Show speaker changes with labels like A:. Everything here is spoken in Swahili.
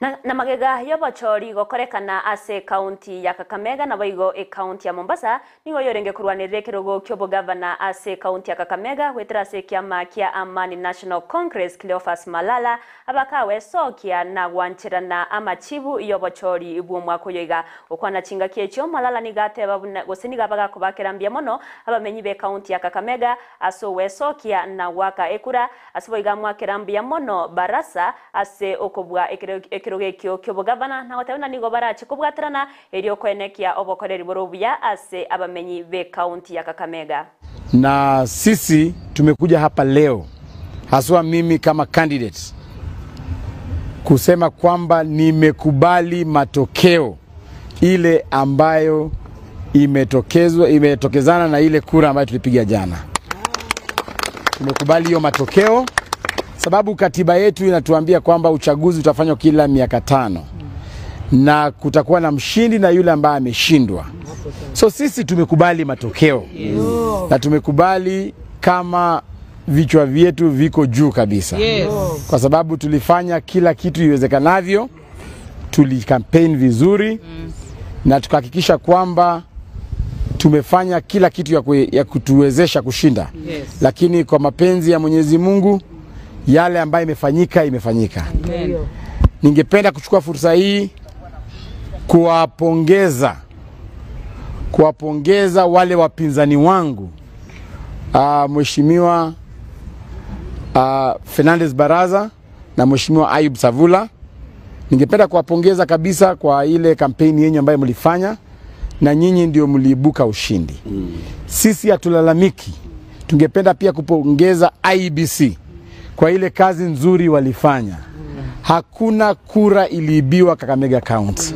A: na, na magega ya bochori gokorekana ase kaunti ya kakamega na baigo e kaunti ya mombasa nigo yorenge kurwa kurwanirire kirogo kyobo gavana ase kaunti ya kakamega gwetira ase kiama kia amani national congress cleophas malala abakawe sokia na na amachibu iyo bochori ibwo mwako yoiga okwana chinga kiechio malala nigateba gose baga kubakera mbia mono abamenyi be kaunti ya kakamega aso we sokia na waka ekura asiboiga mwakera mwakira mbia mono barasa ase okobwa ekere, ekere kiro kio kio bugavana na ni gobara gotewona nigo barachi kubwatirana eriokoenekia obokoreri borobya ase abamenyi ve kaunti ya Kakamega.
B: Na sisi tumekuja hapa leo haswa mimi kama candidate kusema kwamba nimekubali matokeo ile ambayo imetokezwa imetokezana na ile kura ambayo tulipiga jana. Tumekubali hiyo matokeo sababu katiba yetu inatuambia kwamba uchaguzi utafanywa kila miaka tano na kutakuwa na mshindi na yule ambaye ameshindwa. So sisi tumekubali matokeo na tumekubali kama vichwa vyetu viko juu kabisa kwa sababu tulifanya kila kitu iwezekanavyo, tulikampeni vizuri na tukahakikisha kwamba tumefanya kila kitu ya, kwe, ya kutuwezesha kushinda lakini kwa mapenzi ya Mwenyezi Mungu yale ambayo imefanyika imefanyika. Ningependa kuchukua fursa hii kuwapongeza kuwapongeza wale wapinzani wangu uh, Mheshimiwa uh, ah, Fernandez Baraza na Mheshimiwa Ayub Savula. Ningependa kuwapongeza kabisa kwa ile kampeni yenyu ambayo mlifanya na nyinyi ndio mliibuka ushindi. Mm. Sisi hatulalamiki. Tungependa pia kupongeza IBC kwa ile kazi nzuri walifanya. Hakuna kura iliibiwa Kakamega County.